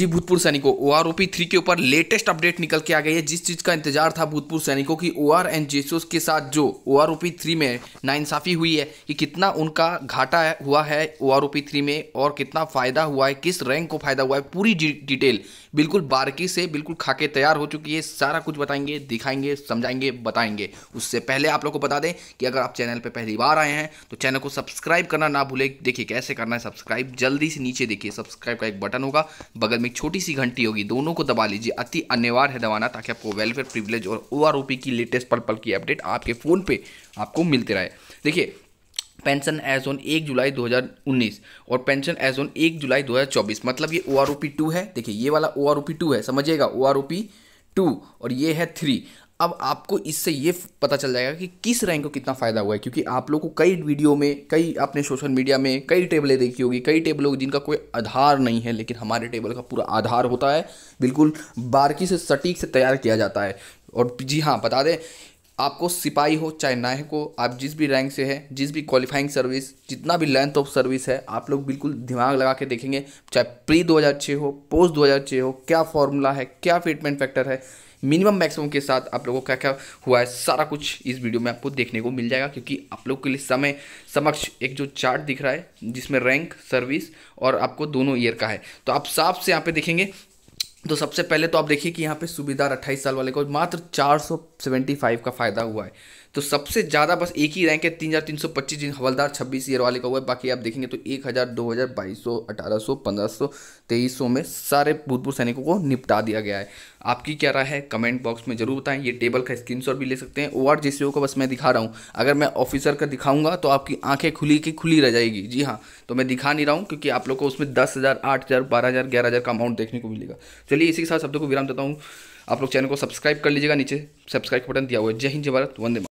जी भूतपूर्व सैनिकों O R three के ऊपर लेटेस्ट अपडेट निकल के आ गई है जिस चीज़ का इंतजार था भूतपूर्व सैनिकों की ओ आर एंड जेसोस के साथ जो ओ आर थ्री में नाइंसाफ़ी हुई है कि कितना उनका घाटा हुआ है ओ आर थ्री में और कितना फ़ायदा हुआ है किस रैंक को फ़ायदा हुआ है पूरी डिटेल बिल्कुल बारकी से बिल्कुल खाके तैयार हो चुकी है सारा कुछ बताएंगे दिखाएंगे समझाएंगे बताएंगे उससे पहले आप लोग को बता दें कि अगर आप चैनल पर पहली बार आए हैं तो चैनल को सब्सक्राइब करना ना भूले देखिए कैसे करना है सब्सक्राइब जल्दी से नीचे देखिए सब्सक्राइब का एक बटन होगा बगल में एक छोटी सी घंटी होगी दोनों को दबा लीजिए अति अनिवार्य है दबाना ताकि आपको वेलफेयर प्रिविलेज और ओ की लेटेस्ट पल पल की अपडेट आपके फ़ोन पर आपको मिलते रहे देखिए पेंशन एज ऑन एक जुलाई 2019 और पेंशन एज ऑन एक जुलाई 2024 मतलब ये ओ आर टू है देखिए ये वाला ओ आर टू है समझिएगा ओ आर टू और ये है थ्री अब आपको इससे ये पता चल जाएगा कि किस रैंक को कितना फ़ायदा हुआ है क्योंकि आप लोग को कई वीडियो में कई आपने सोशल मीडिया में कई टेबलें देखी होगी कई टेबल होगी जिनका कोई आधार नहीं है लेकिन हमारे टेबल का पूरा आधार होता है बिल्कुल बारकी से सटीक से तैयार किया जाता है और जी हाँ बता दें आपको सिपाही हो चाहे नायक हो आप जिस भी रैंक से है जिस भी क्वालिफाइंग सर्विस जितना भी लेंथ ऑफ सर्विस है आप लोग बिल्कुल दिमाग लगा के देखेंगे चाहे प्री दो हज़ार छः हो पोस्ट दो हज़ार छः हो क्या फॉर्मूला है क्या फिटमेंट फैक्टर है मिनिमम मैक्सिमम के साथ आप लोगों का क्या हुआ है सारा कुछ इस वीडियो में आपको देखने को मिल जाएगा क्योंकि आप लोगों के लिए समय समक्ष एक जो चार्ट दिख रहा है जिसमें रैंक सर्विस और आपको दोनों ईयर का है तो आप साफ से यहाँ पे देखेंगे तो सबसे पहले तो आप देखिए कि यहाँ पे सुबेदार 28 साल वाले को मात्र 475 का फ़ायदा हुआ है तो सबसे ज़्यादा बस एक ही रैंक है तीन हज़ार तीन सौ पच्चीस जिन हवलदार छब्बीस ईयर वाले का हुआ है बाकी आप देखेंगे तो एक हज़ार दो हज़ार बाईस सौ अठारह सौ पंद्रह सौ तेईस सौ में सारे भूतपूर्व सैनिकों को निपटा दिया गया है आपकी क्या राय है कमेंट बॉक्स में जरूर बताएं ये टेबल का स्क्रीनशॉट भी ले सकते हैं ओ आर जे का बस मैं दिखा रहा हूँ अगर मैं ऑफिसर का दिखाऊंगा तो आपकी आंखें खुली की खुली रह जाएगी जी हाँ तो मैं दिखा नहीं रहा हूँ क्योंकि आप लोग को उसमें दस हज़ार आठ हज़ार बारह हज़ार ग्यारह हज़ार का अमाउंट देखने को मिलेगा चलिए इसी के साथ शब्दों को विराम देता हूँ आप लोग चैनल को सब्सक्राइब कर लीजिएगा नीचे सब्सक्राइब बटन दिया हुआ है जय हिंद जय भारत वंदे